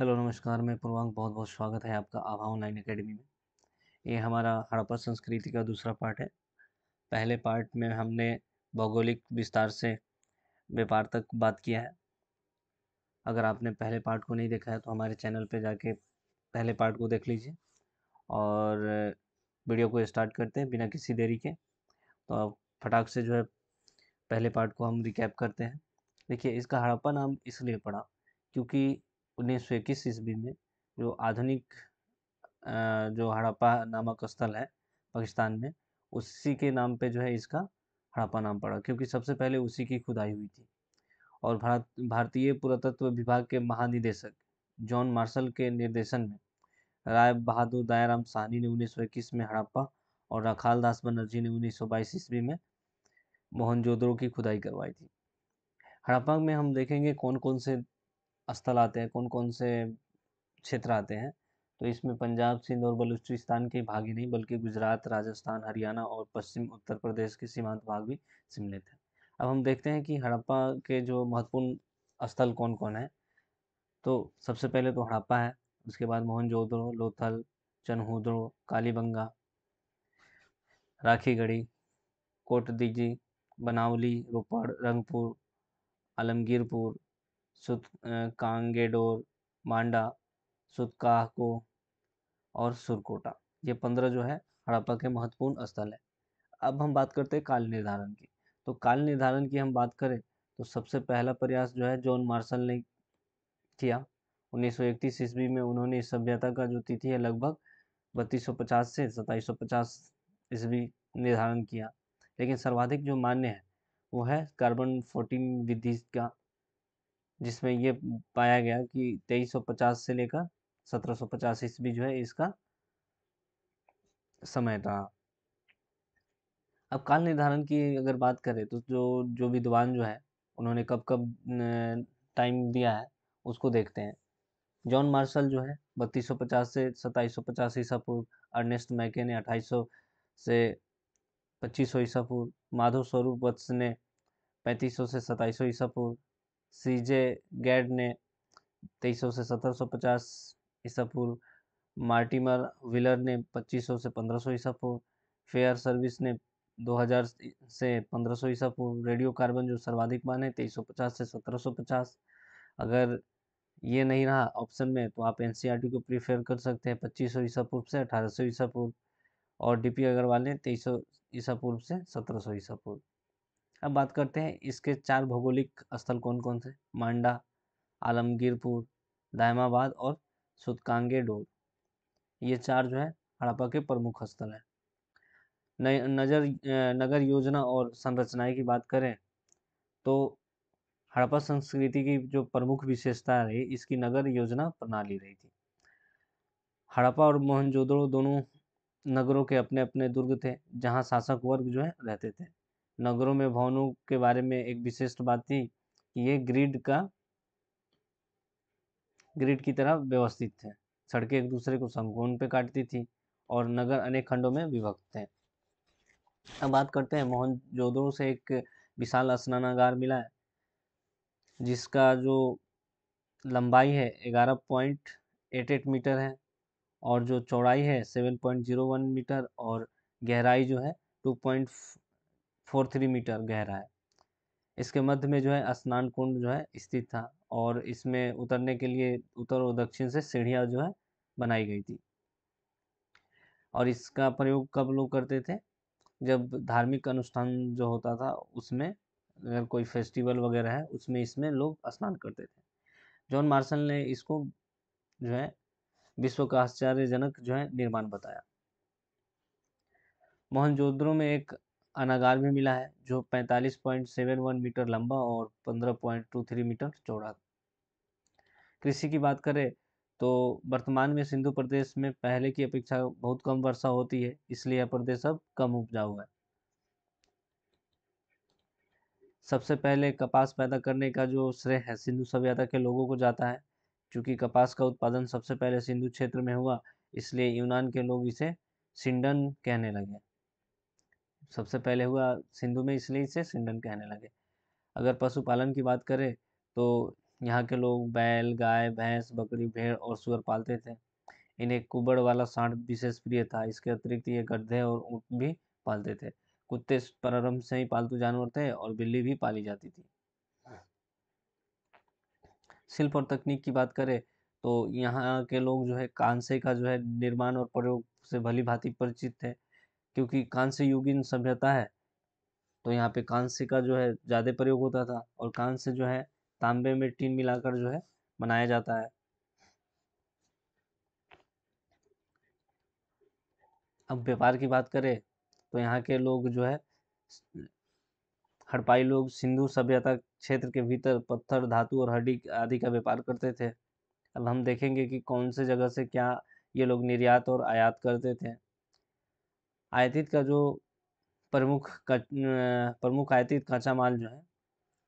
hello नमस्कार मैं पूर्वांग बहुत बहुत स्वागत है आपका आभा ऑनलाइन एकेडमी में ये हमारा हड़प्पा संस्कृति का दूसरा पार्ट है पहले पार्ट में हमने भौगोलिक विस्तार से व्यापार तक बात किया है अगर आपने पहले पार्ट को नहीं देखा है तो हमारे चैनल पे जाके पहले पार्ट को देख लीजिए और वीडियो को स्टार्ट करते हैं बिना किसी देरी के तो फटाक से जो है पहले पार्ट को हम रिकैप करते हैं देखिए इसका हड़प्पा नाम इसलिए पड़ा क्योंकि उन्नीस सौ इक्कीस ईस्वी में जो आधुनिक जो हड़प्पा नामक स्थल है पाकिस्तान में उसी के नाम पे जो है इसका हड़प्पा नाम पड़ा क्योंकि सबसे पहले उसी की खुदाई हुई थी और भारत भारतीय पुरातत्व विभाग के महानिदेशक जॉन मार्शल के निर्देशन में राय बहादुर दयाराम साहनी ने उन्नीस सौ इक्कीस में हड़प्पा और रखाल दास बनर्जी ने उन्नीस सौ बाईस ईस्वी में मोहनजोदड़ो की खुदाई करवाई थी हड़प्पा में हम देखेंगे कौन कौन से स्थल आते हैं कौन कौन से क्षेत्र आते हैं तो इसमें पंजाब सिंध और बलूचिस्तान के भाग ही नहीं बल्कि गुजरात राजस्थान हरियाणा और पश्चिम उत्तर प्रदेश के सीमांत भाग भी सम्मिलित हैं अब हम देखते हैं कि हड़प्पा के जो महत्वपूर्ण स्थल कौन कौन है तो सबसे पहले तो हड़प्पा है उसके बाद मोहनजोदड़ो लोथल चनहुदड़ो कालीबंगा राखीगढ़ी कोटदीजी बनावली रोपड़ रंगपुर आलमगीरपुर सुत कांगेडोर मांडा सुतकाहको और सुरकोटा ये पंद्रह जो है हड़प्पा के महत्वपूर्ण स्थल है अब हम बात करते हैं काल निर्धारण की तो काल निर्धारण की हम बात करें तो सबसे पहला प्रयास जो है जॉन मार्शल ने किया 1931 ईस्वी में उन्होंने इस सभ्यता का जो तिथि है लगभग पचास से पचास ईस्वी निर्धारण किया लेकिन सर्वाधिक जो मान्य है वो है कार्बन फोर्टीन विधि का जिसमें ये पाया गया कि 2350 से लेकर 1750 ईस्वी जो है इसका समय था अब काल निर्धारण की अगर बात करें तो जो जो विद्वान जो है उन्होंने कब कब टाइम दिया है उसको देखते हैं जॉन मार्शल जो है 3250 से 2750 ईसा पूर्व अर्नेस्ट मैके ने 2800 से 2500 ईसा पूर्व माधव स्वरूप वत्स ने 3500 से 2700 ईसा पूर्व सीजे गैड ने तेईस से सत्रह सौ पचास ईसा पूर्व मार्टिमर विलर ने 2500 से 1500 ईसा पूर्व फेयर सर्विस ने 2000 से 1500 ईसा पूर्व रेडियो कार्बन जो सर्वाधिक मान है 2350 से 1750 अगर ये नहीं रहा ऑप्शन में तो आप एनसीईआरटी e को प्रीफेयर कर सकते हैं 2500 ईसा पूर्व से 1800 ईसा पूर्व और डीपी अग्रवाल ने 2300 ईसा पूर्व से 1700 ईसा पूर्व अब बात करते हैं इसके चार भौगोलिक स्थल कौन कौन से मांडा आलमगीरपुर दायमाबाद और सुतकांगे डोर ये चार जो है हड़प्पा के प्रमुख स्थल हैं नजर नगर योजना और संरचनाएं की बात करें तो हड़प्पा संस्कृति की जो प्रमुख विशेषता रही इसकी नगर योजना प्रणाली रही थी हड़प्पा और मोहनजोदड़ो दोनों नगरों के अपने अपने दुर्ग थे जहां शासक वर्ग जो है रहते थे नगरों में भवनों के बारे में एक विशिष्ट बात थी कि ये ग्रिड का ग्रिड की तरह व्यवस्थित थे सड़कें एक दूसरे को संकोन पे काटती थी और नगर अनेक खंडों में विभक्त थे अब बात करते हैं मोहनजोदड़ो से एक विशाल स्नानागार मिला है जिसका जो लंबाई है ग्यारह पॉइंट एट एट मीटर है और जो चौड़ाई है seven point zero one metre और गहराई जो है two point four three metre गहरा है इसके मध्य में जो है स्नान कुंड जो है स्थित था और इसमें उतरने के लिए उत्तर और दक्षिण से सीढ़ियाँ जो है बनाई गई थी और इसका प्रयोग कब लोग करते थे जब धार्मिक अनुष्ठान जो होता था उसमें अगर कोई फेस्टिवल वगैरह है उसमें इसमें लोग स्नान करते थे जॉन मार्शल ने इसको जो है विश्व का आश्चर्यजनक जो है निर्माण बताया मोहनजोद्रो में एक अनागार भी मिला है जो 45.71 मीटर लंबा और 15.23 मीटर चौड़ा कृषि की बात करें तो वर्तमान में सिंधु प्रदेश में पहले की अपेक्षा बहुत कम वर्षा होती है इसलिए यह प्रदेश अब कम उपजाऊ है सबसे पहले कपास पैदा करने का जो श्रेय है सिंधु सभ्यता के लोगों को जाता है क्योंकि कपास का उत्पादन सबसे पहले सिंधु क्षेत्र में हुआ इसलिए यूनान के लोग इसे सिंडन कहने लगे सबसे पहले हुआ सिंधु में इसलिए इसे सिंडन कहने लगे अगर पशुपालन की बात करें तो यहाँ के लोग बैल गाय भैंस बकरी भेड़ और सुअर पालते थे इन्हें कुबड़ वाला सांड विशेष प्रिय था इसके अतिरिक्त ये गड्ढे और ऊँट भी पालते थे कुत्ते प्रारंभ से ही पालतू जानवर थे और बिल्ली भी पाली जाती थी शिल्प और तकनीक की बात करें तो यहाँ के लोग जो है कांसे का जो है निर्माण और प्रयोग से भली भांति परिचित थे क्योंकि कांस्य युगीन सभ्यता है तो यहाँ पे कांस्य का जो है ज़्यादा प्रयोग होता था और कांस्य जो है तांबे में टीन मिलाकर जो है बनाया जाता है अब व्यापार की बात करें तो यहाँ के लोग जो है हड़पाई लोग सिंधु सभ्यता क्षेत्र के भीतर पत्थर धातु और हड्डी आदि का व्यापार करते थे अब हम देखेंगे कि कौन से जगह से क्या ये लोग निर्यात और आयात करते थे आयातित का जो प्रमुख प्रमुख आयातित कच्चा माल जो है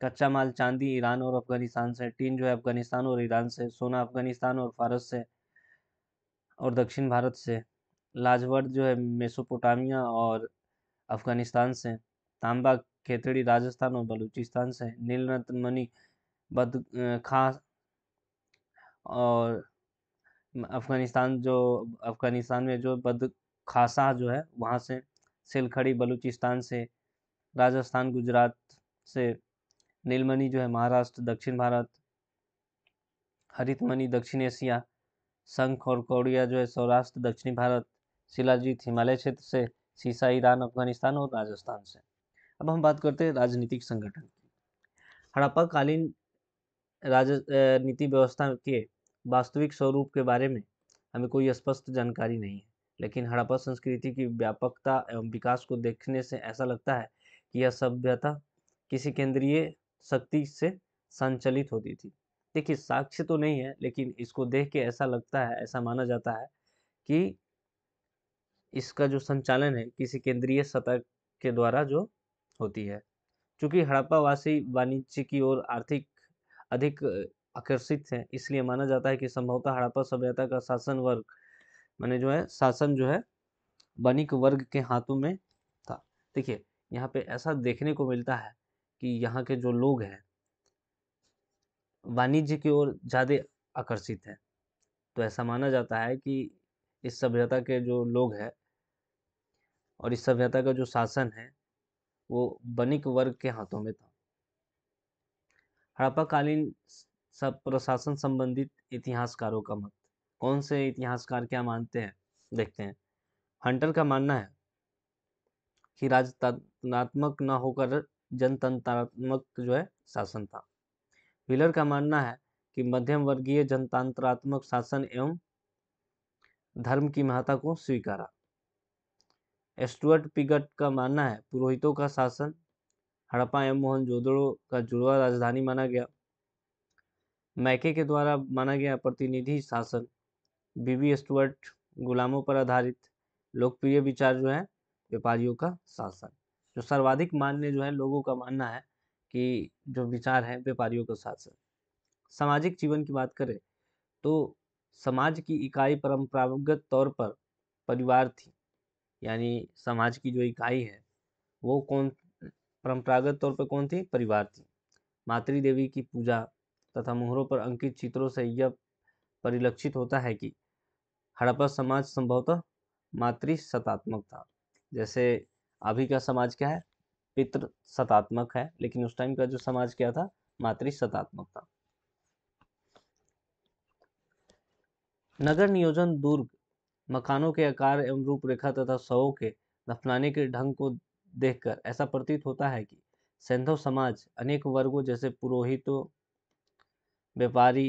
कच्चा माल चांदी ईरान और अफगानिस्तान से टीन जो है अफगानिस्तान और ईरान से सोना अफगानिस्तान और फारस से और दक्षिण भारत से लाजवर्द जो है मेसोपोटामिया और अफगानिस्तान से तांबा खेतड़ी राजस्थान और बलूचिस्तान से नीलरत्न मनी बद खास और अफगानिस्तान जो अफगानिस्तान में जो बद खासा जो है वहाँ से सिलखड़ी बलूचिस्तान से राजस्थान गुजरात से नीलमणि जो है महाराष्ट्र दक्षिण भारत हरित मणि दक्षिण एशिया शंख और कौड़िया जो है सौराष्ट्र दक्षिणी भारत शिलाजीत हिमालय क्षेत्र से सीसा ईरान अफगानिस्तान और राजस्थान से अब हम बात करते हैं राजनीतिक संगठन की हड़प्पा कालीन नीति व्यवस्था के वास्तविक स्वरूप के बारे में हमें कोई स्पष्ट जानकारी नहीं है लेकिन हड़प्पा संस्कृति की व्यापकता एवं विकास को देखने से ऐसा लगता है कि यह सभ्यता किसी केंद्रीय शक्ति से संचालित होती थी देखिए साक्ष्य तो नहीं है लेकिन इसको देख के ऐसा लगता है ऐसा माना जाता है कि इसका जो संचालन है किसी केंद्रीय सतह के द्वारा जो होती है चूंकि हड़प्पावासी वाणिज्य की ओर आर्थिक अधिक आकर्षित हैं इसलिए माना जाता है कि संभवतः हड़प्पा सभ्यता का शासन वर्ग मैंने जो है शासन जो है बनिक वर्ग के हाथों में था देखिए यहाँ पे ऐसा देखने को मिलता है कि यहाँ के जो लोग हैं वाणिज्य की ओर ज़्यादा आकर्षित हैं तो ऐसा माना जाता है कि इस सभ्यता के जो लोग हैं और इस सभ्यता का जो शासन है वो बनिक वर्ग के हाथों में था हड़प्पाकालीन सब प्रशासन संबंधित इतिहासकारों का मत कौन से इतिहासकार क्या मानते हैं देखते हैं हंटर का मानना है कि राजतात्मक न होकर जनतंत्रात्मक जो है शासन था विलर का मानना है कि मध्यम वर्गीय जनतंत्रात्मक शासन एवं धर्म की महत्ता को स्वीकारा एस्टुअर्ट पिगट का मानना है पुरोहितों का शासन हड़प्पा एवं मोहनजोदड़ो का जुड़वा राजधानी माना गया मैके के द्वारा माना गया प्रतिनिधि शासन बीवी स्टुअर्ट गुलामों पर आधारित लोकप्रिय विचार जो है व्यापारियों का शासन जो सर्वाधिक मान्य जो है लोगों का मानना है कि जो विचार है व्यापारियों का शासन सामाजिक जीवन की बात करें तो समाज की इकाई परंपरागत तौर पर परिवार थी यानी समाज की जो इकाई है वो कौन परंपरागत तौर पर कौन थी परिवार थी मातृ देवी की पूजा तथा मुहरों पर अंकित चित्रों से यह परिलक्षित होता है कि हड़प्पा समाज संभवतः मातृ सतात्मक था जैसे अभी का समाज क्या है पितृ सतात्मक है लेकिन उस टाइम का जो समाज क्या था मातृ सतात्मक था नगर नियोजन दुर्ग मकानों के आकार एवं रूपरेखा तथा शवों के दफनाने के ढंग को देखकर ऐसा प्रतीत होता है कि सैंधव समाज अनेक वर्गों जैसे पुरोहितों व्यापारी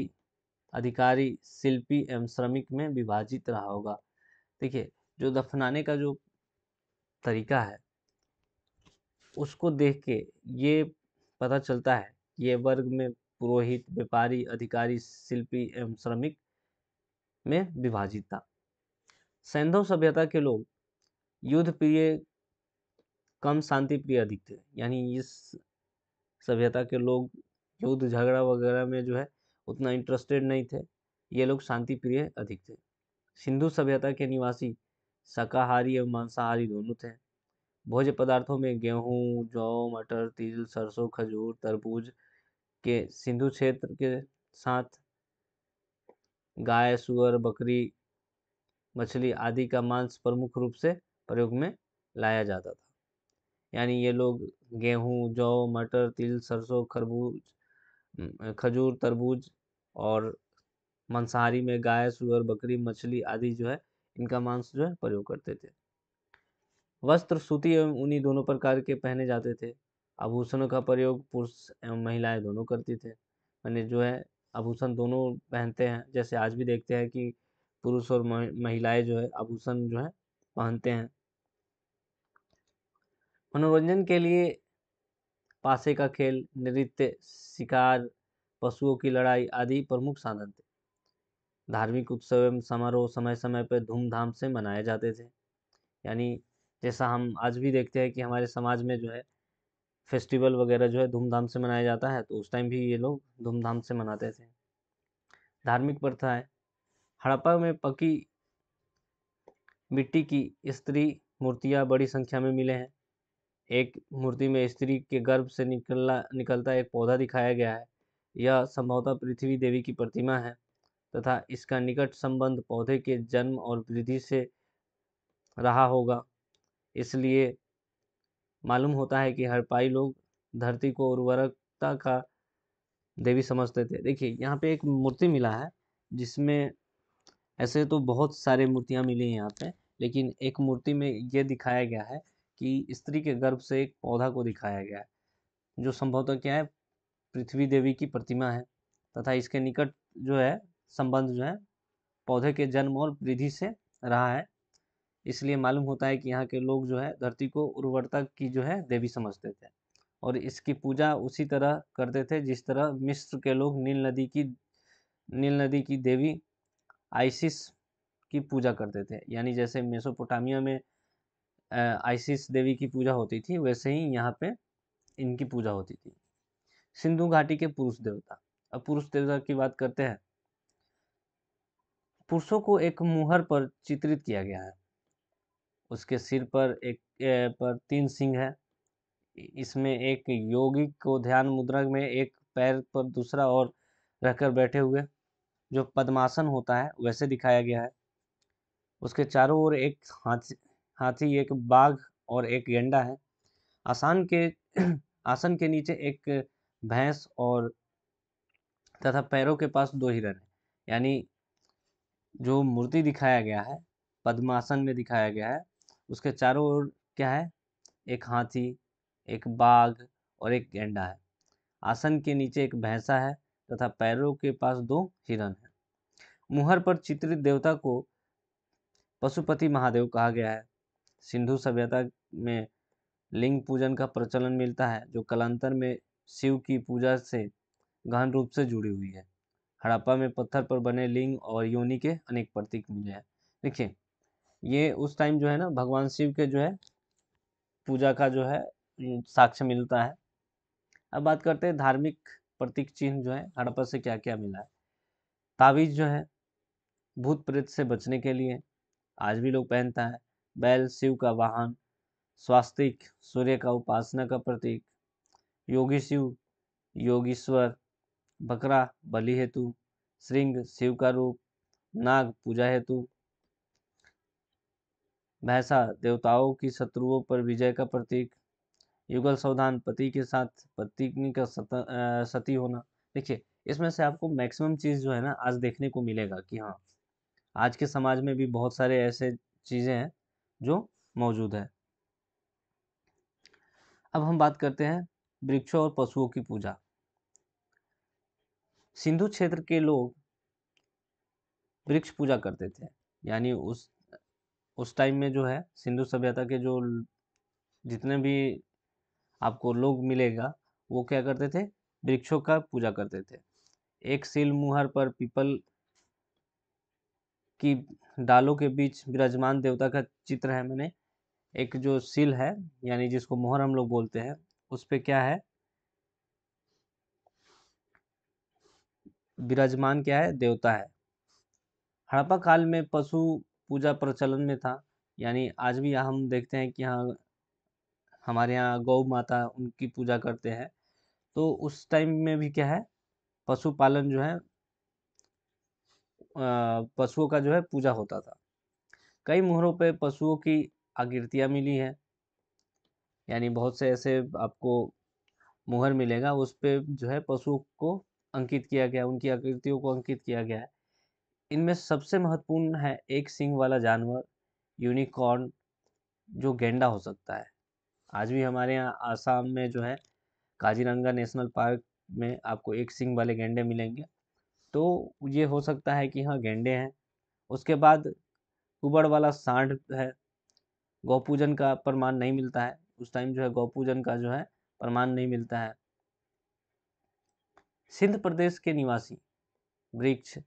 अधिकारी शिल्पी एवं श्रमिक में विभाजित रहा होगा देखिए जो दफनाने का जो तरीका है उसको देख के ये पता चलता है ये वर्ग में पुरोहित व्यापारी अधिकारी शिल्पी एवं श्रमिक में विभाजित था सैंधव सभ्यता के लोग युद्ध प्रिय कम शांति प्रिय अधिक थे यानी इस सभ्यता के लोग युद्ध झगड़ा वगैरह में जो है उतना इंटरेस्टेड नहीं थे ये लोग शांति प्रिय अधिक थे सिंधु सभ्यता के निवासी शाकाहारी एवं मांसाहारी दोनों थे भोज्य पदार्थों में गेहूँ जौ मटर तिल सरसों खजूर तरबूज के सिंधु क्षेत्र के साथ गाय सुअर बकरी मछली आदि का मांस प्रमुख रूप से प्रयोग में लाया जाता था यानी ये लोग गेहूँ जौ मटर तिल सरसों खरबूज खजूर तरबूज और मांसाहारी में गाय सुअर बकरी मछली आदि जो है इनका मांस जो है प्रयोग करते थे वस्त्र सूती एवं ऊनी दोनों प्रकार के पहने जाते थे आभूषणों का प्रयोग पुरुष एवं महिलाएं दोनों करती थे मैंने जो है आभूषण दोनों पहनते हैं जैसे आज भी देखते हैं कि पुरुष और महिलाएं जो है आभूषण जो है पहनते हैं मनोरंजन के लिए पासे का खेल नृत्य शिकार पशुओं की लड़ाई आदि प्रमुख साधन थे धार्मिक उत्सव एवं समारोह समय समय पर धूमधाम से मनाए जाते थे यानी जैसा हम आज भी देखते हैं कि हमारे समाज में जो है फेस्टिवल वगैरह जो है धूमधाम से मनाया जाता है तो उस टाइम भी ये लोग धूमधाम से मनाते थे धार्मिक प्रथाएं हड़प्पा में पकी मिट्टी की स्त्री मूर्तियाँ बड़ी संख्या में मिले हैं एक मूर्ति में स्त्री के गर्भ से निकलना निकलता एक पौधा दिखाया गया है यह संभवतः पृथ्वी देवी की प्रतिमा है तथा इसका निकट संबंध पौधे के जन्म और वृद्धि से रहा होगा इसलिए मालूम होता है कि हड़पाई लोग धरती को उर्वरकता का देवी समझते थे देखिए यहाँ पे एक मूर्ति मिला है जिसमें ऐसे तो बहुत सारे मूर्तियाँ मिली हैं यहाँ पे लेकिन एक मूर्ति में ये दिखाया गया है कि स्त्री के गर्भ से एक पौधा को दिखाया गया है जो संभवतः क्या है पृथ्वी देवी की प्रतिमा है तथा इसके निकट जो है संबंध जो है पौधे के जन्म और वृद्धि से रहा है इसलिए मालूम होता है कि यहाँ के लोग जो है धरती को उर्वरता की जो है देवी समझते थे और इसकी पूजा उसी तरह करते थे जिस तरह मिस्र के लोग नील नदी की नील नदी की देवी आइसिस की पूजा करते थे यानी जैसे मेसोपोटामिया में आइसिस देवी की पूजा होती थी वैसे ही यहाँ पे इनकी पूजा होती थी सिंधु घाटी के पुरुष देवता अब पुरुष देवता की बात करते हैं पुरुषों को एक मुहर पर चित्रित किया गया है उसके सिर पर एक पर तीन सिंह है इसमें एक योगी को ध्यान मुद्रा में एक पैर पर दूसरा और रहकर बैठे हुए जो पद्मासन होता है वैसे दिखाया गया है उसके चारों ओर एक हाथी हाथी एक बाघ और एक गेंडा है आसान के आसन के नीचे एक भैंस और तथा पैरों के पास दो हिरण है यानी जो मूर्ति दिखाया गया है पद्मासन में दिखाया गया है उसके चारों ओर क्या है एक हाथी एक बाघ और एक गेंडा है आसन के नीचे एक भैंसा है तथा पैरों के पास दो हिरण है मुहर पर चित्रित देवता को पशुपति महादेव कहा गया है सिंधु सभ्यता में लिंग पूजन का प्रचलन मिलता है जो कलांतर में शिव की पूजा से गहन रूप से जुड़ी हुई है हड़प्पा में पत्थर पर बने लिंग और योनि के अनेक प्रतीक मिले हैं देखिए ये उस टाइम जो है ना भगवान शिव के जो है पूजा का जो है साक्ष्य मिलता है अब बात करते हैं धार्मिक प्रतीक चिन्ह जो है हड़प्पा से क्या क्या मिला है तावीज जो है भूत प्रेत से बचने के लिए आज भी लोग पहनता है बैल शिव का वाहन स्वास्तिक सूर्य का उपासना का प्रतीक योगी शिव योगीश्वर बकरा बलि हेतु श्रृंग शिव का रूप नाग पूजा हेतु भैंसा देवताओं की शत्रुओं पर विजय का प्रतीक युगल सावधान पति के साथ पत्नी का सती होना देखिए इसमें से आपको मैक्सिमम चीज़ जो है ना आज देखने को मिलेगा कि हाँ आज के समाज में भी बहुत सारे ऐसे चीज़ें हैं जो मौजूद है अब हम बात करते हैं वृक्षों और पशुओं की पूजा सिंधु क्षेत्र के लोग वृक्ष पूजा करते थे यानी उस उस टाइम में जो है सिंधु सभ्यता के जो जितने भी आपको लोग मिलेगा वो क्या करते थे वृक्षों का पूजा करते थे एक सिल मुहर पर पीपल की डालों के बीच विराजमान देवता का चित्र है मैंने एक जो सील है यानी जिसको मोहर हम लोग बोलते हैं उस पर क्या है विराजमान क्या है देवता है हड़प्पा काल में पशु पूजा प्रचलन में था यानी आज भी हम देखते हैं कि यहाँ हमारे यहाँ गौ माता उनकी पूजा करते हैं तो उस टाइम में भी क्या है पशुपालन जो है पशुओं का जो है पूजा होता था कई मोहरों पे पशुओं की आकृतियाँ मिली हैं यानी बहुत से ऐसे आपको मोहर मिलेगा उस पर जो है पशुओं को अंकित किया गया उनकी आकृतियों को अंकित किया गया है इनमें सबसे महत्वपूर्ण है एक सिंग वाला जानवर यूनिकॉर्न जो गेंडा हो सकता है आज भी हमारे यहाँ आसाम में जो है काजीरंगा नेशनल पार्क में आपको एक सिंग वाले गेंडे मिलेंगे तो ये हो सकता है कि हाँ गेंडे हैं उसके बाद कुबड़ वाला सांड है गौपूजन का प्रमाण नहीं मिलता है उस टाइम जो है गौपूजन का जो है प्रमाण नहीं मिलता है सिंध प्रदेश के निवासी वृक्ष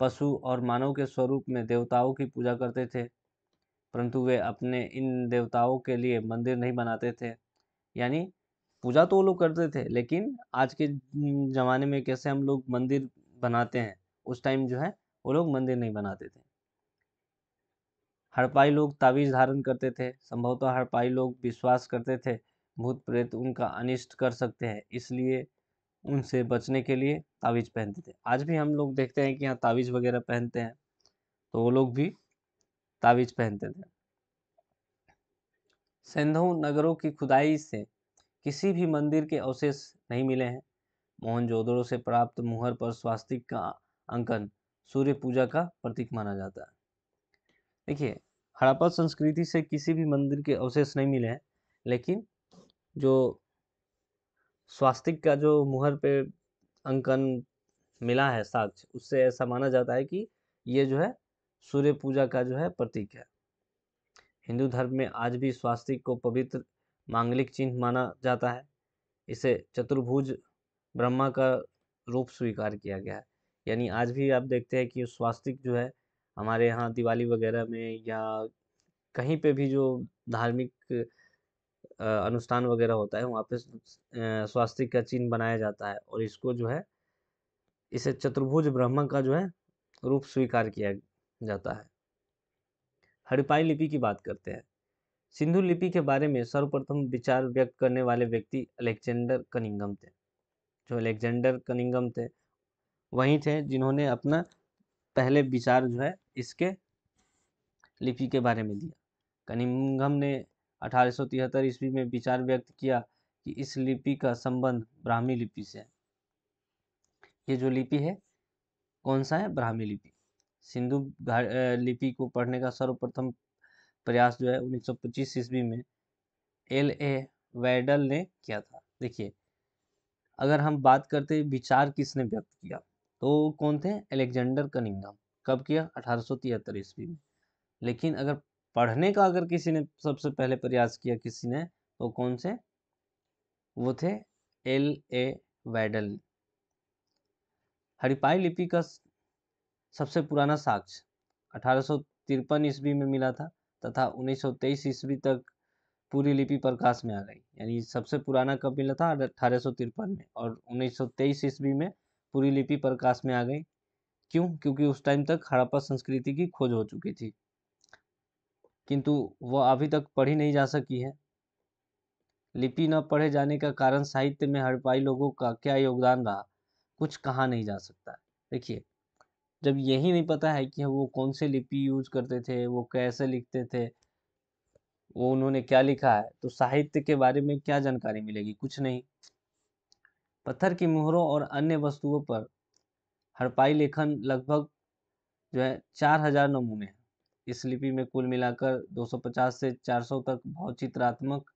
पशु और मानव के स्वरूप में देवताओं की पूजा करते थे परंतु वे अपने इन देवताओं के लिए मंदिर नहीं बनाते थे यानी पूजा तो वो लोग करते थे लेकिन आज के ज़माने में कैसे हम लोग मंदिर बनाते हैं उस टाइम जो है वो लोग मंदिर नहीं बनाते थे हड़पाई लोग तावीज धारण करते थे संभवतः हड़पाई लोग विश्वास करते थे भूत प्रेत उनका अनिष्ट कर सकते हैं इसलिए उनसे बचने के लिए तावीज पहनते थे आज भी हम लोग देखते हैं कि यहाँ तावीज वगैरह पहनते हैं तो वो लोग भी तावीज पहनते थे सिंधु नगरों की खुदाई से किसी भी मंदिर के अवशेष नहीं मिले हैं मोहनजोदड़ो से प्राप्त मुहर पर स्वास्तिक का अंकन सूर्य पूजा का प्रतीक माना जाता है देखिए हड़प्पा संस्कृति से किसी भी मंदिर के अवशेष नहीं मिले हैं लेकिन जो स्वास्तिक का जो मुहर पे अंकन मिला है साक्ष्य उससे ऐसा माना जाता है कि ये जो है सूर्य पूजा का जो है प्रतीक है हिंदू धर्म में आज भी स्वास्तिक को पवित्र मांगलिक चिन्ह माना जाता है इसे चतुर्भुज ब्रह्मा का रूप स्वीकार किया गया है यानी आज भी आप देखते हैं कि स्वास्तिक जो है हमारे यहाँ दिवाली वगैरह में या कहीं पे भी जो धार्मिक अनुष्ठान वगैरह होता है वहाँ पे स्वास्तिक का चिन्ह बनाया जाता है और इसको जो है इसे चतुर्भुज ब्रह्मा का जो है रूप स्वीकार किया जाता है हड़पाई लिपि की बात करते हैं सिंधु लिपि के बारे में सर्वप्रथम विचार व्यक्त करने वाले व्यक्ति अलेक्जेंडर कनिंगम थे जो अलेक्जेंडर कनिंगम थे वही थे जिन्होंने अपना पहले विचार जो है इसके लिपि के बारे में दिया कनिंगम ने अठारह ईस्वी में विचार व्यक्त किया कि इस लिपि का संबंध ब्राह्मी लिपि से है ये जो लिपि है कौन सा है ब्राह्मी लिपि सिंधु लिपि को पढ़ने का सर्वप्रथम प्रयास जो है 1925 ईस्वी में एल ए वैडल ने किया था देखिए अगर हम बात करते विचार किसने व्यक्त किया तो कौन थे एलेक्जेंडर कनिंगम कब किया अठारह सौ तिहत्तर ईस्वी में लेकिन अगर पढ़ने का अगर किसी ने सबसे पहले प्रयास किया किसी ने तो कौन से वो थे एल ए वैडल हरिपाई लिपि का सबसे पुराना साक्ष्य अठारह ईस्वी में मिला था तथा 1923 ईस्वी तक पूरी लिपि प्रकाश में आ गई यानी सबसे पुराना कब मिला था अठारह में और 1923 ईस्वी में पूरी लिपि प्रकाश में आ गई क्यों क्योंकि उस टाइम तक हड़प्पा संस्कृति की खोज हो चुकी थी किंतु वह अभी तक पढ़ी नहीं जा सकी है लिपि न पढ़े जाने का कारण साहित्य में हड़पाई लोगों का क्या योगदान रहा कुछ कहा नहीं जा सकता देखिए जब यही नहीं पता है कि वो कौन से लिपि यूज करते थे वो कैसे लिखते थे वो उन्होंने क्या लिखा है तो साहित्य के बारे में क्या जानकारी मिलेगी कुछ नहीं पत्थर की मोहरों और अन्य वस्तुओं पर हड़पाई लेखन लगभग जो है चार हजार नमूने हैं इस लिपि में कुल मिलाकर 250 से 400 तक भावचित्रात्मक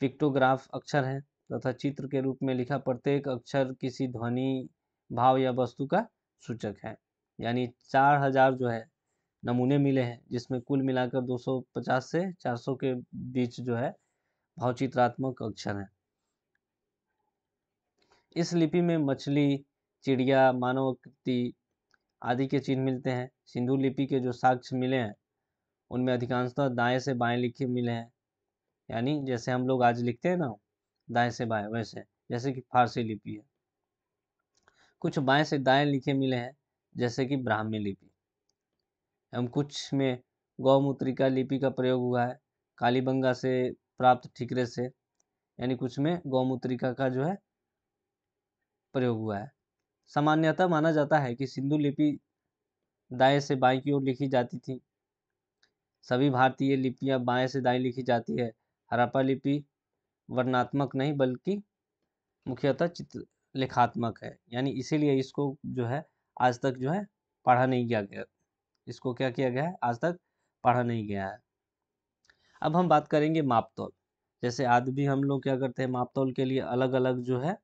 पिक्टोग्राफ अक्षर हैं तथा चित्र के रूप में लिखा प्रत्येक अक्षर किसी ध्वनि भाव या वस्तु का सूचक है यानी चार हजार जो है नमूने मिले हैं जिसमें कुल मिलाकर 250 से 400 के बीच जो है भावचित्रात्मक अक्षर हैं इस लिपि में मछली चिड़िया मानव आकृति आदि के चिन्ह मिलते हैं सिंधु लिपि के जो साक्ष्य मिले हैं उनमें अधिकांशतः दाएं से बाएं लिखे मिले हैं यानी जैसे हम लोग आज लिखते हैं ना दाएं से बाएं वैसे जैसे कि फारसी लिपि है कुछ बाएं से दाएं लिखे मिले हैं जैसे कि ब्राह्मी लिपि एवं कुछ में गौमूत्रिका लिपि का प्रयोग हुआ है कालीबंगा से प्राप्त ठीकरे से यानी कुछ में गौमूत्रिका का जो है प्रयोग हुआ है सामान्यतः माना जाता है कि सिंधु लिपि दाएं से बाएं की ओर लिखी जाती थी सभी भारतीय लिपियां बाएं से दाएं लिखी जाती है हरापा लिपि वर्णात्मक नहीं बल्कि मुख्यतः चित्र लेखात्मक है यानी इसीलिए इसको जो है आज तक जो है पढ़ा नहीं गया गया इसको क्या किया गया है आज तक पढ़ा नहीं गया है अब हम बात करेंगे मापतौल जैसे आज भी हम लोग क्या करते हैं मापतौल के लिए अलग अलग जो है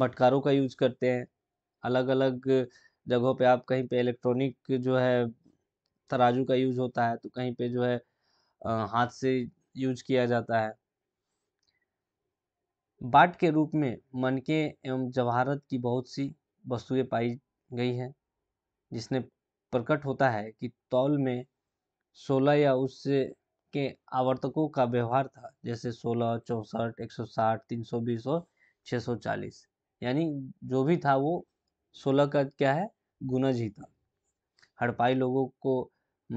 मटकारों का यूज करते हैं अलग अलग जगहों पे आप कहीं पे इलेक्ट्रॉनिक जो है तराजू का यूज होता है तो कहीं पे जो है हाथ से यूज किया जाता है बाट के रूप में मनके एवं जवाहरत की बहुत सी वस्तुएं पाई गई हैं जिसने प्रकट होता है कि तौल में सोलह या उससे के आवर्तकों का व्यवहार था जैसे सोलह चौंसठ एक सौ साठ तीन सौ बीस और छः सौ चालीस यानी जो भी था वो सोलह का क्या है गुनज ही था हड़पाई लोगों को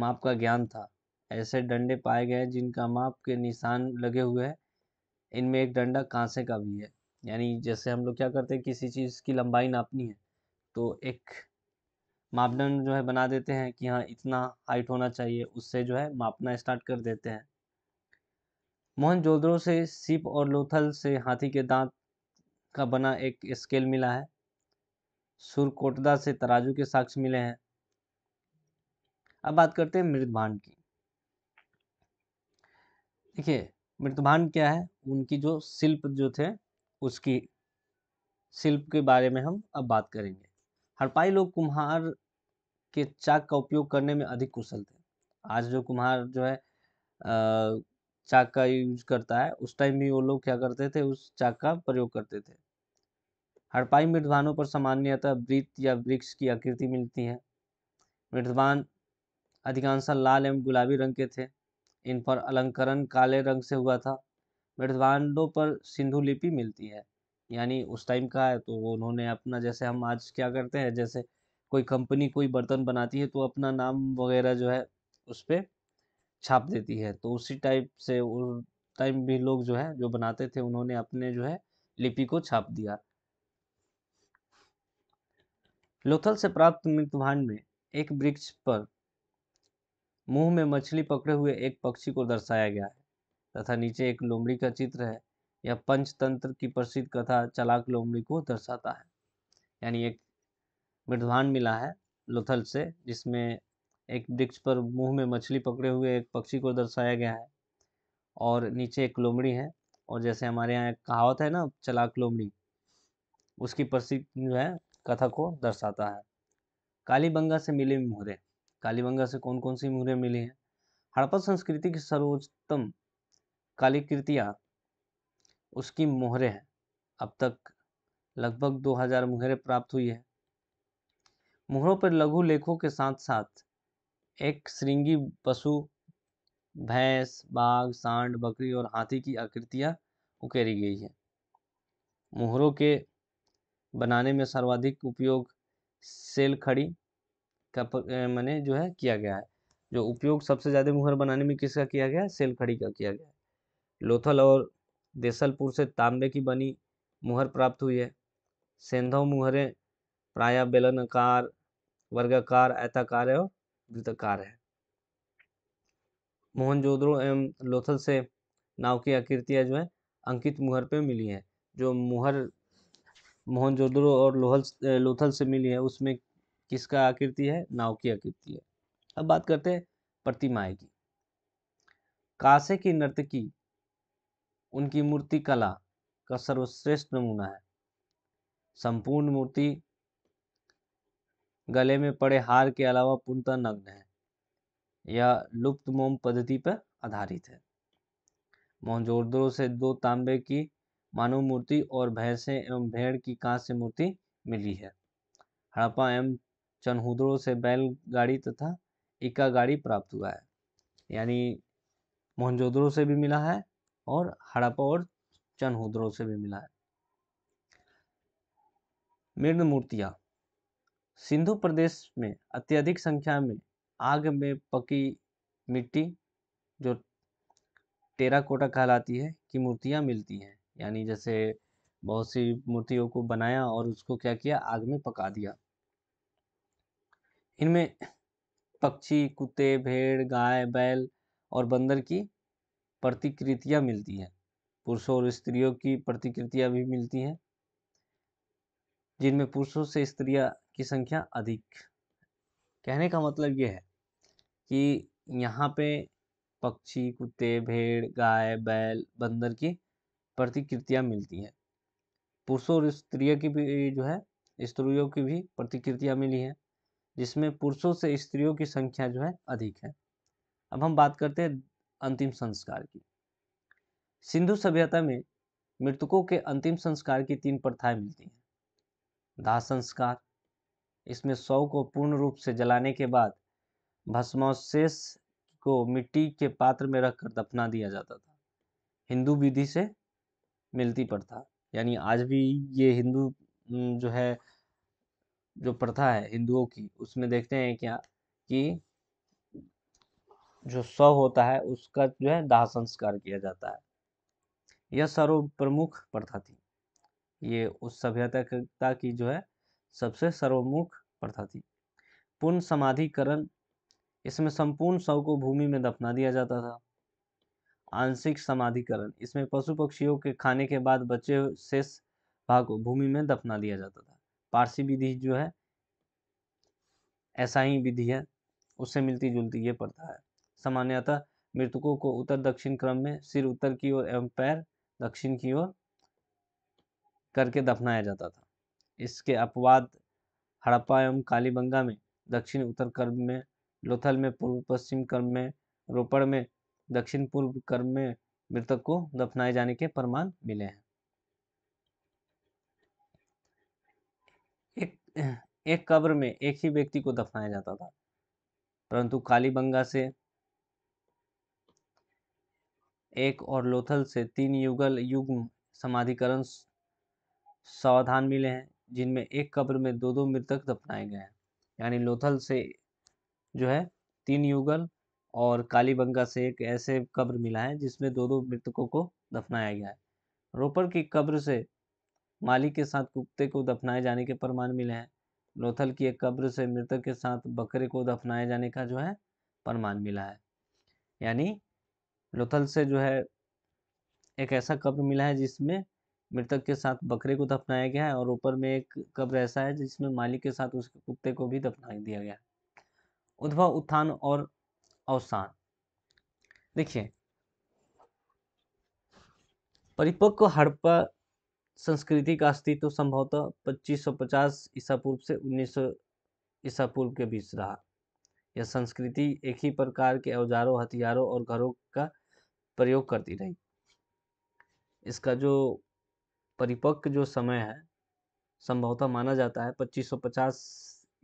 माप का ज्ञान था ऐसे डंडे पाए गए जिनका माप के निशान लगे हुए हैं इनमें एक डंडा कांसे का भी है यानी जैसे हम लोग क्या करते हैं किसी चीज़ की लंबाई नापनी है तो एक मापदंड जो है बना देते हैं कि हाँ इतना हाइट होना चाहिए उससे जो है मापना स्टार्ट कर देते हैं मोहन जोधरों से सिप और लोथल से हाथी के दांत का बना एक स्केल मिला है सुरकोटदा से तराजू के साक्ष मिले हैं अब बात करते हैं मृतभांड की देखिए मृतभांड क्या है उनकी जो शिल्प जो थे उसकी शिल्प के बारे में हम अब बात करेंगे हड़पाई लोग कुम्हार के चाक का उपयोग करने में अधिक कुशल थे आज जो कुम्हार जो है चाक का यूज करता है उस टाइम भी वो लोग क्या करते थे उस चाक का प्रयोग करते थे हड़पाई मृदवानों पर सामान्यतः वृत्त या वृक्ष की आकृति मिलती है मृदवान अधिकांश लाल एवं गुलाबी रंग के थे इन पर अलंकरण काले रंग से हुआ था मेहरवानों पर सिंधु लिपि मिलती है यानी उस टाइम का है तो उन्होंने अपना जैसे हम आज क्या करते हैं जैसे कोई कंपनी कोई बर्तन बनाती है तो अपना नाम वगैरह जो है उस पर छाप देती है तो उसी टाइप से उस टाइम भी लोग जो है जो बनाते थे उन्होंने अपने जो है लिपि को छाप दिया लोथल से प्राप्त मृत में एक वृक्ष पर मुंह में मछली पकड़े हुए एक पक्षी को दर्शाया गया है तथा नीचे एक लोमड़ी का चित्र है यह पंचतंत्र की प्रसिद्ध कथा चलाक लोमड़ी को दर्शाता है यानी एक विद्वान मिला है लोथल से जिसमें एक वृक्ष पर मुंह में मछली पकड़े हुए एक पक्षी को दर्शाया गया है और नीचे एक लोमड़ी है और जैसे हमारे यहाँ एक कहावत है ना चलाक लोमड़ी उसकी प्रसिद्ध जो है कथा को दर्शाता है कालीबंगा से मिले मुहरे कालीबंगा से कौन कौन सी मुहरें मिली हैं हड़प्पा संस्कृति की सर्वोत्तम कालीकृतियाँ उसकी मोहरे हैं अब तक लगभग 2000 मुहरे प्राप्त हुई है मोहरों पर लघु लेखों के साथ साथ एक श्रृंगी पशु भैंस बाघ सांड बकरी और हाथी की आकृतियाँ उकेरी गई है मोहरों के बनाने में सर्वाधिक उपयोग सेल खड़ी का मैंने जो है किया गया है जो उपयोग सबसे ज़्यादा मुहर बनाने में किसका किया गया है सेल खड़ी का किया गया है लोथल और देसलपुर से तांबे की बनी मुहर प्राप्त हुई है सेंधव मुहरें प्राय बेलनाकार वर्गाकार आयताकार और वृत्ताकार है मोहनजोद्रो एवं लोथल से नाव की आकृतियाँ जो है अंकित मुहर पे मिली हैं जो मुहर मोहनजोद्रो और लोहल लोथल से मिली है उसमें किसका आकृति है नाव की आकृति है अब बात करते हैं प्रतिमाएं की कासे की नर्तकी उनकी मूर्ति कला का सर्वश्रेष्ठ नमूना है संपूर्ण मूर्ति गले में पड़े हार के अलावा पूर्णतः नग्न है यह लुप्त मोम पद्धति पर आधारित है मोहनजोदड़ो से दो तांबे की मानव मूर्ति और भैंसे एवं भेड़ की कांस्य मूर्ति मिली है हड़प्पा एवं चनहुदड़ो से बैलगाड़ी तथा इक्का गाड़ी प्राप्त हुआ है यानी मोहनजोदड़ो से भी मिला है और हड़प्पा और चनहुद्रो से भी मिला है मृद मूर्तियां सिंधु प्रदेश में अत्यधिक संख्या में आग में पकी मिट्टी जो टेराकोटा कहलाती है की मूर्तियां मिलती हैं यानी जैसे बहुत सी मूर्तियों को बनाया और उसको क्या किया आग में पका दिया इनमें पक्षी कुत्ते भेड़ गाय बैल और बंदर की प्रतिकृतियाँ मिलती हैं पुरुषों और स्त्रियों की प्रतिकृतियाँ भी मिलती हैं जिनमें पुरुषों से स्त्रियाँ की संख्या अधिक कहने का मतलब ये है कि यहाँ पे पक्षी कुत्ते भेड़ गाय बैल बंदर की प्रतिकृतियाँ मिलती हैं पुरुषों और स्त्रियों की भी जो है स्त्रियों की भी प्रतिकृतियाँ मिली हैं जिसमें पुरुषों से स्त्रियों की संख्या जो है अधिक है अब हम बात करते हैं अंतिम संस्कार की सिंधु सभ्यता में मृतकों के अंतिम संस्कार की तीन प्रथाएं मिलती हैं दाह संस्कार इसमें शव को पूर्ण रूप से जलाने के बाद भस्मावशेष को मिट्टी के पात्र में रखकर दफना दिया जाता था हिंदू विधि से मिलती प्रथा यानी आज भी ये हिंदू जो है जो प्रथा है हिंदुओं की उसमें देखते हैं क्या कि जो स्व होता है उसका जो है दाह संस्कार किया जाता है यह सर्व प्रमुख प्रथा थी ये उस सभ्यता की जो है सबसे सर्वमुख प्रथा थी पूर्ण समाधिकरण इसमें संपूर्ण शव को भूमि में दफना दिया जाता था आंशिक समाधिकरण इसमें पशु पक्षियों के खाने के बाद बचे शेष भाग को भूमि में दफना दिया जाता था पारसी विधि जो है ऐसा ही विधि है उससे मिलती जुलती ये प्रथा है सामान्यतः मृतकों को उत्तर दक्षिण क्रम में सिर उत्तर की ओर एवं पैर दक्षिण की ओर करके दफनाया जाता था इसके अपवाद हड़प्पा एवं कालीबंगा में दक्षिण उत्तर कर्म में लोथल में पूर्व पश्चिम क्रम में रोपड़ में दक्षिण पूर्व कर्म में मृतक को दफनाए जाने के प्रमाण मिले हैं एक एक कब्र में एक ही व्यक्ति को दफनाया जाता था परंतु कालीबंगा से एक और लोथल से तीन युगल युग्म समाधिकरण सावधान मिले हैं जिनमें एक कब्र में दो दो मृतक दफनाए गए हैं यानी लोथल से जो है तीन युगल और कालीबंगा से एक ऐसे कब्र मिला है जिसमें दो दो मृतकों को दफनाया गया है रोपड़ की कब्र से माली के साथ कुत्ते को दफनाए जाने के प्रमाण मिले हैं लोथल की एक कब्र से मृतक के साथ बकरे को दफनाए जाने का जो है प्रमाण मिला है यानी लोथल से जो है एक ऐसा कब्र मिला है जिसमें मृतक के साथ बकरे को दफनाया गया है और ऊपर में एक कब्र ऐसा है जिसमें मालिक के साथ उसके कुत्ते को भी दफना दिया गया उद्भव उत्थान और अवसान देखिए परिपक्व हड़प्पा संस्कृति का अस्तित्व संभवतः 2550 ईसा पूर्व से 1900 ईसा पूर्व के बीच रहा यह संस्कृति एक ही प्रकार के औजारों हथियारों और घरों का प्रयोग करती रही इसका जो परिपक्व जो समय है संभवतः माना जाता है 2550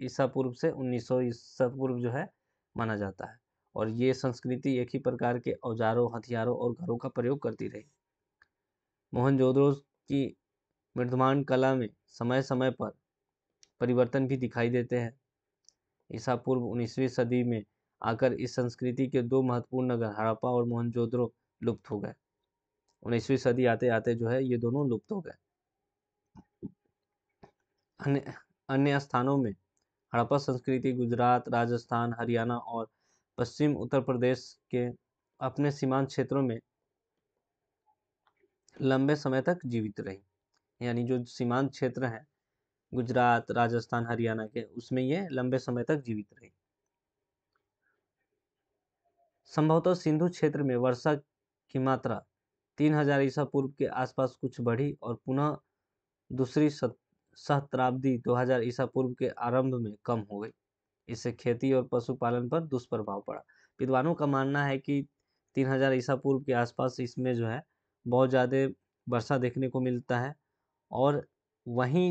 ईसा पूर्व से 1900 ईसा पूर्व जो है माना जाता है और ये संस्कृति एक ही प्रकार के औजारों हथियारों और घरों का प्रयोग करती रही मोहनजोदड़ो की मृदमान कला में समय समय पर परिवर्तन भी दिखाई देते हैं ईसा पूर्व 19वीं सदी में आकर इस संस्कृति के दो महत्वपूर्ण नगर हड़प्पा और मोहनजोदड़ो लुप्त हो गए उन्नीसवीं सदी आते आते जो है ये दोनों लुप्त हो गए अन्य अन्य स्थानों में हड़प्पा संस्कृति गुजरात राजस्थान हरियाणा और पश्चिम उत्तर प्रदेश के अपने सीमांत क्षेत्रों में लंबे समय तक जीवित रही यानी जो सीमांत क्षेत्र हैं गुजरात राजस्थान हरियाणा के उसमें ये लंबे समय तक जीवित रही संभवतः सिंधु क्षेत्र में वर्षा की मात्रा तीन हजार ईसा पूर्व के आसपास कुछ बढ़ी और पुनः दूसरी सहस्त्राब्दी दो हजार ईसा पूर्व के आरंभ में कम हो गई इससे खेती और पशुपालन पर दुष्प्रभाव पड़ा विद्वानों का मानना है कि तीन हजार ईसा पूर्व के आसपास इसमें जो है बहुत ज़्यादा वर्षा देखने को मिलता है और वहीं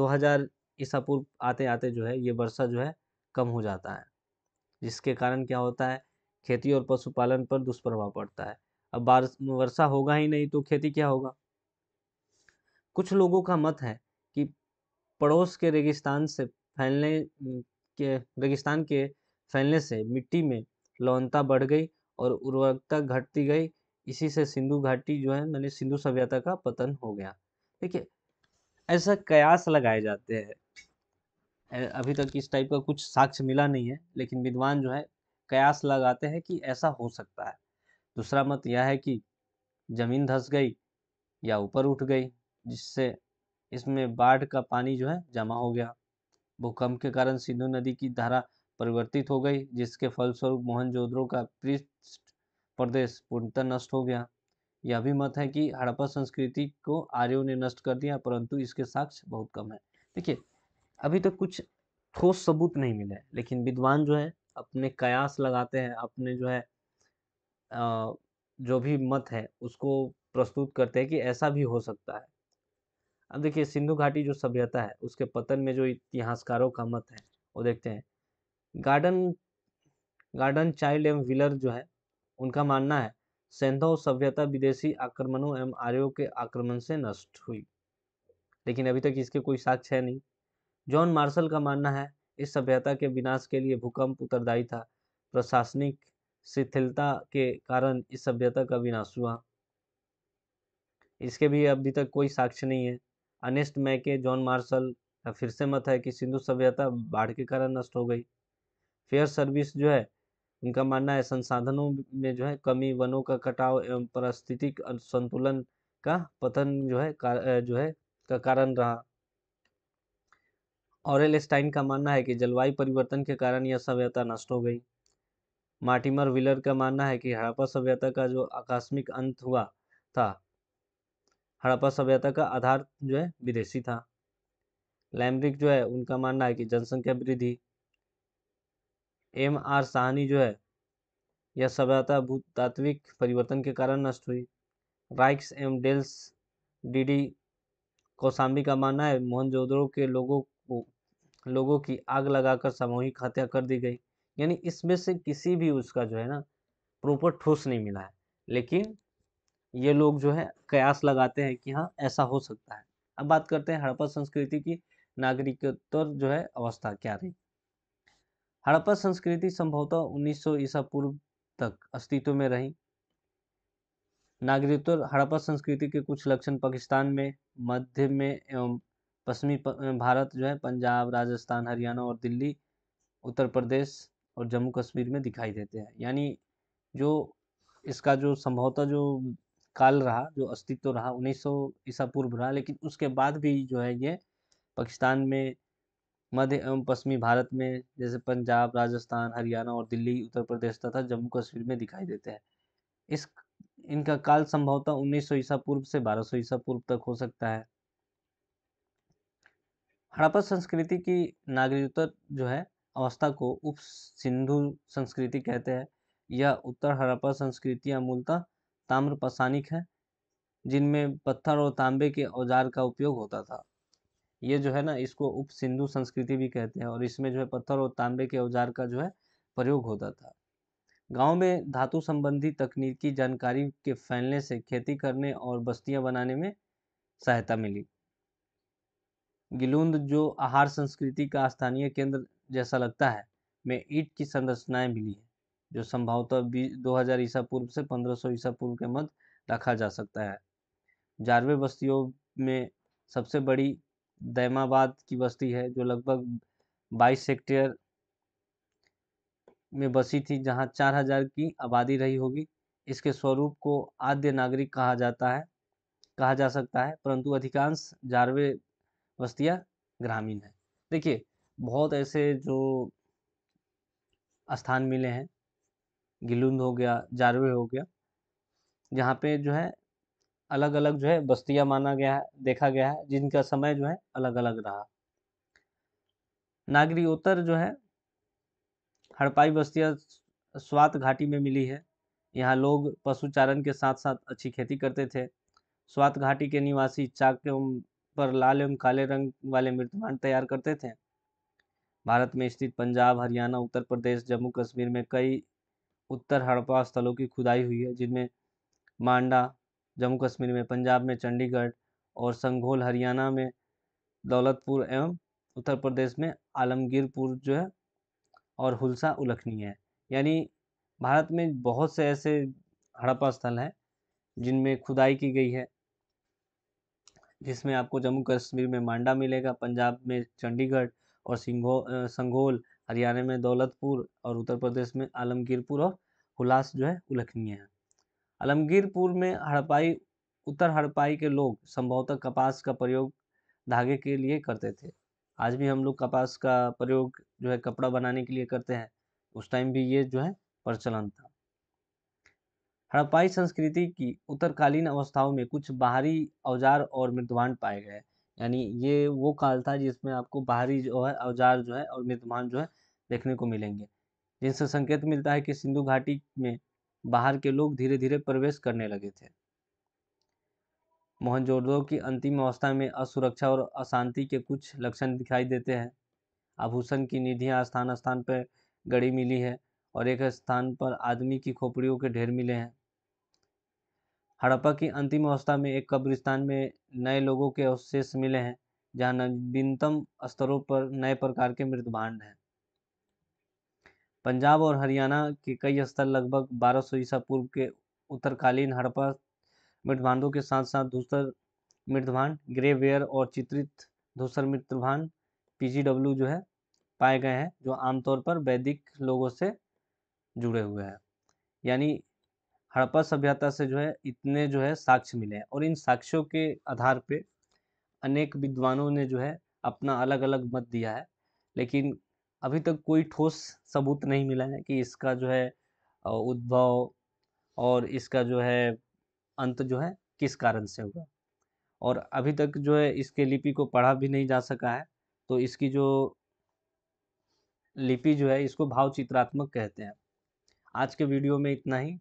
2000 ईसा पूर्व आते आते जो है ये वर्षा जो है कम हो जाता है जिसके कारण क्या होता है खेती और पशुपालन पर दुष्प्रभाव पड़ता है अब बारिश वर्षा होगा ही नहीं तो खेती क्या होगा कुछ लोगों का मत है कि पड़ोस के रेगिस्तान से फैलने के रेगिस्तान के फैलने से मिट्टी में लवनता बढ़ गई और उर्वरकता घटती गई इसी से सिंधु घाटी जो है मैंने सिंधु सभ्यता का पतन हो गया ठीक है ऐसा कयास लगाए जाते हैं अभी तक इस टाइप का कुछ साक्ष्य मिला नहीं है लेकिन विद्वान जो है कयास लगाते हैं कि ऐसा हो सकता है दूसरा मत यह है कि ज़मीन धस गई या ऊपर उठ गई जिससे इसमें बाढ़ का पानी जो है जमा हो गया भूकंप के कारण सिंधु नदी की धारा परिवर्तित हो गई जिसके फलस्वरूप मोहनजोदड़ो का पृष्ठ प्रदेश पूर्णतः नष्ट हो गया यह भी मत है कि हड़प्पा संस्कृति को आर्यों ने नष्ट कर दिया परंतु इसके साक्ष्य बहुत कम है देखिए अभी तक तो कुछ ठोस सबूत नहीं मिले लेकिन विद्वान जो है अपने कयास लगाते हैं अपने जो है जो भी मत है उसको प्रस्तुत करते हैं कि ऐसा भी हो सकता है अब देखिए सिंधु घाटी जो सभ्यता है उसके पतन में जो इतिहासकारों का मत है वो देखते हैं गार्डन गार्डन चाइल्ड एवं विलर जो है उनका मानना है सैंधव सभ्यता विदेशी आक्रमणों एवं आर्यों के आक्रमण से नष्ट हुई लेकिन अभी तक इसके कोई साक्ष्य है नहीं जॉन मार्शल का मानना है इस सभ्यता के विनाश के लिए भूकंप उत्तरदायी था प्रशासनिक शिथिलता के कारण इस सभ्यता का विनाश हुआ इसके भी अभी तक कोई साक्ष्य नहीं है अनेस्ट मैके जॉन मार्शल का फिर से मत है कि सिंधु सभ्यता बाढ़ के कारण नष्ट हो गई फेयर सर्विस जो है उनका मानना है संसाधनों में जो है कमी वनों का कटाव एवं परिस्थितिक संतुलन का पतन जो है कार, जो है का कारण रहा और का मानना है कि जलवायु परिवर्तन के कारण यह सभ्यता नष्ट हो गई मार्टिमर विलर का मानना है कि हड़प्पा सभ्यता का जो आकस्मिक अंत हुआ था हड़प्पा सभ्यता का आधार जो है विदेशी था लैम्ब्रिक जो है उनका मानना है कि जनसंख्या वृद्धि एम आर साहनी जो है यह सभ्यता भूतात्विक परिवर्तन के कारण नष्ट हुई Raikes M Dales D D Kosambi का मानना है मोहनजोदड़ो के लोगों को लोगों की आग लगाकर सामूहिक हत्या कर दी गई यानी इसमें से किसी भी उसका जो है ना प्रॉपर ठोस नहीं मिला है लेकिन ये लोग जो है कयास लगाते हैं कि हाँ ऐसा हो सकता है अब बात करते हैं हड़प्पा संस्कृति की नागरिकोत्तर जो है अवस्था क्या रही हड़प्पा संस्कृति संभवतः 1900 ईसा पूर्व तक अस्तित्व में रही नागरिकोत्तर हड़प्पा संस्कृति के कुछ लक्षण पाकिस्तान में मध्य में एवं पश्चिमी भारत जो है पंजाब राजस्थान हरियाणा और दिल्ली उत्तर प्रदेश और जम्मू कश्मीर में दिखाई देते हैं यानी जो इसका जो संभवतः जो काल रहा जो अस्तित्व रहा 1900 ईसा पूर्व रहा लेकिन उसके बाद भी जो है ये पाकिस्तान में मध्य एवं पश्चिमी भारत में जैसे पंजाब राजस्थान हरियाणा और दिल्ली उत्तर प्रदेश तथा जम्मू कश्मीर में दिखाई देते हैं इस इनका काल संभवतः 1900 ईसा पूर्व से 1200 ईसा पूर्व तक हो सकता है हड़प्पा संस्कृति की नागरिकता जो है अवस्था को उप सिंधु संस्कृति कहते हैं यह उत्तर हड़प्पा संस्कृतियाँ मूलतः ताम्रपसानिक है जिनमें पत्थर और तांबे के औजार का उपयोग होता था ये जो है ना इसको उप सिंधु संस्कृति भी कहते हैं और इसमें जो है पत्थर और तांबे के औजार का जो है प्रयोग होता था गांव में धातु संबंधी तकनीकी जानकारी के फैलने से खेती करने और बस्तियां बनाने में सहायता मिली गिलुंद जो आहार संस्कृति का स्थानीय केंद्र जैसा लगता है में ईट की संरचनाएं मिली हैं जो संभवतः दो हज़ार ईसा पूर्व से 1500 ईसा पूर्व के मध्य रखा जा सकता है जारवे बस्तियों में सबसे बड़ी दैमाबाद की बस्ती है जो लगभग 22 हेक्टेयर में बसी थी जहां 4000 की आबादी रही होगी इसके स्वरूप को आद्य नागरिक कहा जाता है कहा जा सकता है परंतु अधिकांश जारवे बस्तियां ग्रामीण है देखिए बहुत ऐसे जो स्थान मिले हैं गिलुंद हो गया जारवे हो गया जहाँ पे जो है अलग अलग जो है बस्तियाँ माना गया है देखा गया है जिनका समय जो है अलग अलग रहा नागरी उत्तर जो है हड़पाई बस्तियाँ स्वात घाटी में मिली है यहाँ लोग पशुचारण के साथ साथ अच्छी खेती करते थे स्वात घाटी के निवासी चाक एवं पर लाल एवं काले रंग वाले मृतमान तैयार करते थे भारत में स्थित पंजाब हरियाणा उत्तर प्रदेश जम्मू कश्मीर में कई उत्तर हड़प्पा स्थलों की खुदाई हुई है जिनमें मांडा जम्मू कश्मीर में पंजाब में चंडीगढ़ और संघोल हरियाणा में दौलतपुर एवं उत्तर प्रदेश में आलमगीरपुर जो है और हुलसा उलखनी है यानी भारत में बहुत से ऐसे हड़प्पा स्थल हैं जिनमें खुदाई की गई है जिसमें आपको जम्मू कश्मीर में मांडा मिलेगा पंजाब में चंडीगढ़ और सिंघो संगोल हरियाणा में दौलतपुर और उत्तर प्रदेश में आलमगीरपुर और हुलास जो है उल्लेखनीय है आलमगीरपुर में हड़पाई उत्तर हड़पाई के लोग संभवतः कपास का प्रयोग धागे के लिए करते थे आज भी हम लोग कपास का प्रयोग जो है कपड़ा बनाने के लिए करते हैं उस टाइम भी ये जो है प्रचलन था हड़पाई संस्कृति की उत्तरकालीन अवस्थाओं में कुछ बाहरी औजार और मृदवान पाए गए यानी ये वो काल था जिसमें आपको बाहरी जो है औजार जो है और निर्माण जो है देखने को मिलेंगे जिनसे संकेत मिलता है कि सिंधु घाटी में बाहर के लोग धीरे धीरे प्रवेश करने लगे थे मोहनजोदड़ो की अंतिम अवस्था में असुरक्षा और अशांति के कुछ लक्षण दिखाई देते हैं आभूषण की निधियाँ स्थान स्थान पर गड़ी मिली है और एक स्थान पर आदमी की खोपड़ियों के ढेर मिले हैं हड़प्पा की अंतिम अवस्था में एक कब्रिस्तान में नए लोगों के अवशेष मिले हैं जहां नवीनतम स्तरों पर नए प्रकार के मृतभांड हैं पंजाब और हरियाणा के कई स्थल लगभग 1200 ईसा पूर्व के उत्तरकालीन हड़प्पा मृतभांडों के साथ साथ दूसर मृतभांड ग्रेवेयर और चित्रित दूसर मृतभांड पीजीडब्ल्यू जो है पाए गए हैं जो आमतौर पर वैदिक लोगों से जुड़े हुए हैं यानी हड़प्पा सभ्यता से जो है इतने जो है साक्ष्य मिले हैं और इन साक्ष्यों के आधार पे अनेक विद्वानों ने जो है अपना अलग अलग मत दिया है लेकिन अभी तक कोई ठोस सबूत नहीं मिला है कि इसका जो है उद्भव और इसका जो है अंत जो है किस कारण से हुआ और अभी तक जो है इसके लिपि को पढ़ा भी नहीं जा सका है तो इसकी जो लिपि जो है इसको भावचित्रात्मक कहते हैं आज के वीडियो में इतना ही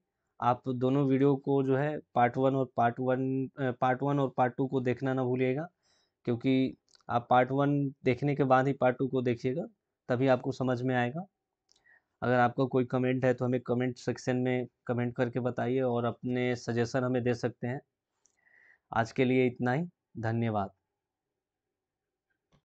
आप दोनों वीडियो को जो है पार्ट वन और पार्ट वन पार्ट वन और पार्ट टू को देखना ना भूलिएगा क्योंकि आप पार्ट वन देखने के बाद ही पार्ट टू को देखिएगा तभी आपको समझ में आएगा अगर आपका कोई कमेंट है तो हमें कमेंट सेक्शन में कमेंट करके बताइए और अपने सजेशन हमें दे सकते हैं आज के लिए इतना ही धन्यवाद